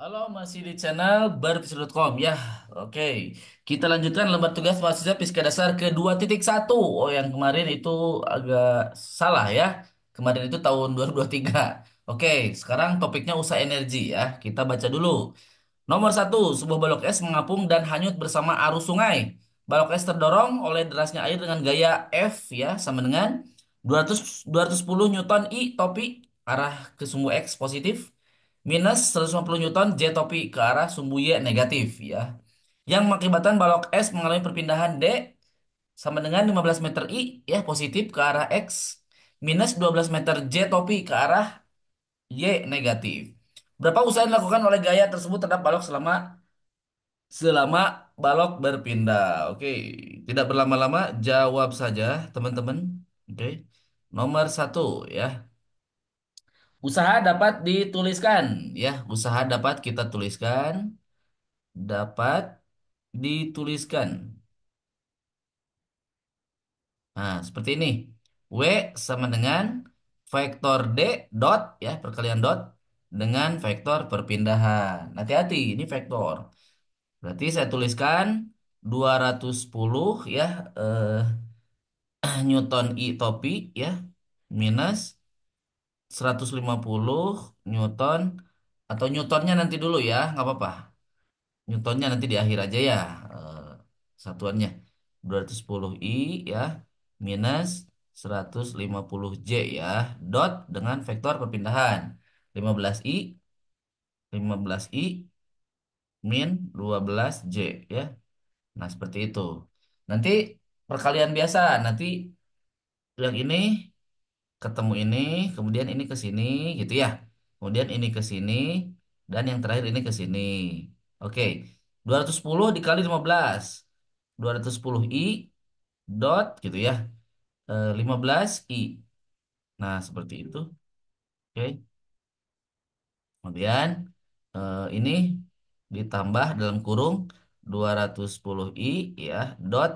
Halo, masih di channel berpisah.com ya. Oke, kita lanjutkan lembar tugas mahasiswa Fisika Dasar ke 2.1. Oh, yang kemarin itu agak salah ya. Kemarin itu tahun 2023. Oke, sekarang topiknya usaha energi ya. Kita baca dulu. Nomor satu, sebuah balok es mengapung dan hanyut bersama arus sungai. Balok es terdorong oleh derasnya air dengan gaya F ya, sama dengan 200, 210 Newton I topi arah ke sumbu X positif Minus 150 Newton J topi ke arah sumbu Y negatif ya. Yang mengakibatkan balok S mengalami perpindahan D sama dengan 15 meter I ya positif ke arah X minus 12 meter J topi ke arah Y negatif. Berapa usaha yang dilakukan oleh gaya tersebut terhadap balok selama selama balok berpindah? Oke, tidak berlama-lama jawab saja teman-teman. Oke. Nomor satu ya. Usaha dapat dituliskan, ya. Usaha dapat kita tuliskan, dapat dituliskan. Nah, seperti ini. W sama dengan vektor D dot, ya, perkalian dot, dengan vektor perpindahan. Hati-hati, ini vektor. Berarti saya tuliskan 210 ya eh, Newton I topi ya minus 150 Newton atau Newtonnya nanti dulu ya, nggak apa-apa. Newtonnya nanti di akhir aja ya eh, satuannya. 210 I ya minus 150 J ya dot dengan vektor perpindahan 15 I 15 I min 12 J ya. Nah, seperti itu. Nanti perkalian biasa, nanti yang ini ketemu ini, kemudian ini ke sini gitu ya. Kemudian ini ke sini dan yang terakhir ini ke sini. Oke. 210 dikali 15. 210i dot gitu ya. 15i. Eh, nah, seperti itu. Oke. Kemudian eh, ini ditambah dalam kurung 210i ya dot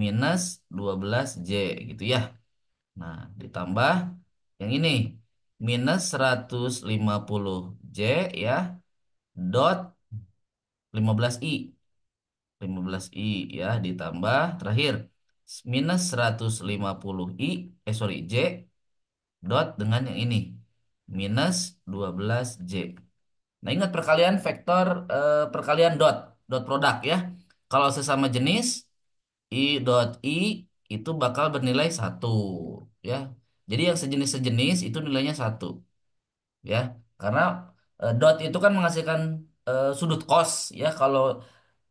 minus 12j gitu ya. Nah, ditambah yang ini minus 150J ya dot 15I. 15I ya ditambah terakhir minus 150I eh sorry J dot dengan yang ini minus 12J. Nah, ingat perkalian vektor eh, perkalian dot dot produk ya. Kalau sesama jenis I dot I itu bakal bernilai satu ya. Jadi yang sejenis-sejenis itu nilainya satu ya. Karena eh, dot itu kan menghasilkan eh, sudut kos ya. Kalau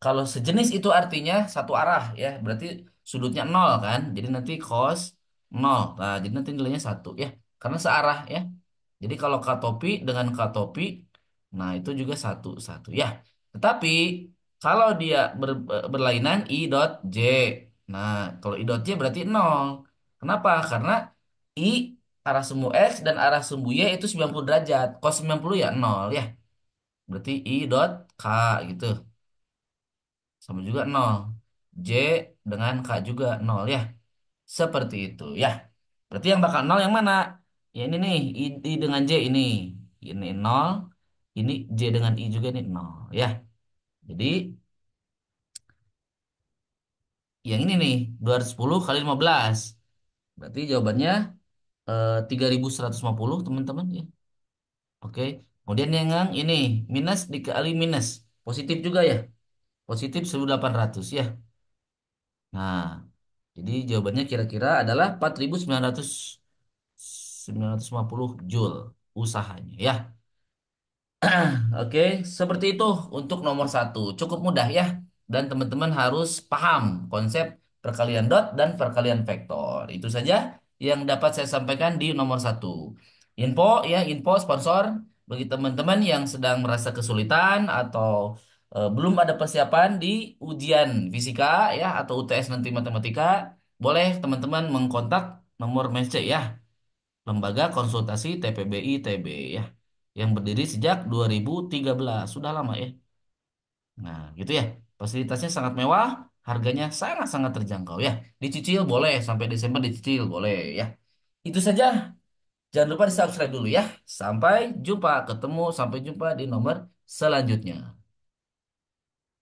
kalau sejenis itu artinya satu arah ya. Berarti sudutnya nol kan. Jadi nanti kos nol. Nah, jadi nanti nilainya satu ya. Karena searah ya. Jadi kalau katopi dengan katopi, nah itu juga satu satu ya. Tetapi kalau dia ber, eh, berlainan i dot j, nah kalau i dot j berarti nol. Kenapa? Karena I arah sumbu X dan arah sumbu Y itu 90 derajat. Cos 90 ya 0 ya. Berarti I dot K gitu. Sama juga 0. J dengan K juga 0 ya. Seperti itu ya. Berarti yang bakal 0 yang mana? Ya ini nih, I, I dengan J ini. Ini 0. Ini J dengan I juga ini 0 ya. Jadi yang ini nih 210 kali 15 Berarti jawabannya eh, 3150 teman-teman ya. Oke. Kemudian yang ini minus dikali minus. Positif juga ya. Positif 1800 ya. Nah, jadi jawabannya kira-kira adalah 4900 950 joule usahanya ya. Oke, seperti itu untuk nomor satu. Cukup mudah ya. Dan teman-teman harus paham konsep perkalian dot, dan perkalian vektor. Itu saja yang dapat saya sampaikan di nomor satu. Info ya, info sponsor bagi teman-teman yang sedang merasa kesulitan atau e, belum ada persiapan di ujian fisika ya atau UTS nanti matematika, boleh teman-teman mengkontak nomor message ya. Lembaga Konsultasi TPBI TB ya yang berdiri sejak 2013 sudah lama ya nah gitu ya fasilitasnya sangat mewah Harganya sangat-sangat terjangkau ya. Dicicil boleh sampai Desember dicicil boleh ya. Itu saja. Jangan lupa di subscribe dulu ya. Sampai jumpa, ketemu sampai jumpa di nomor selanjutnya.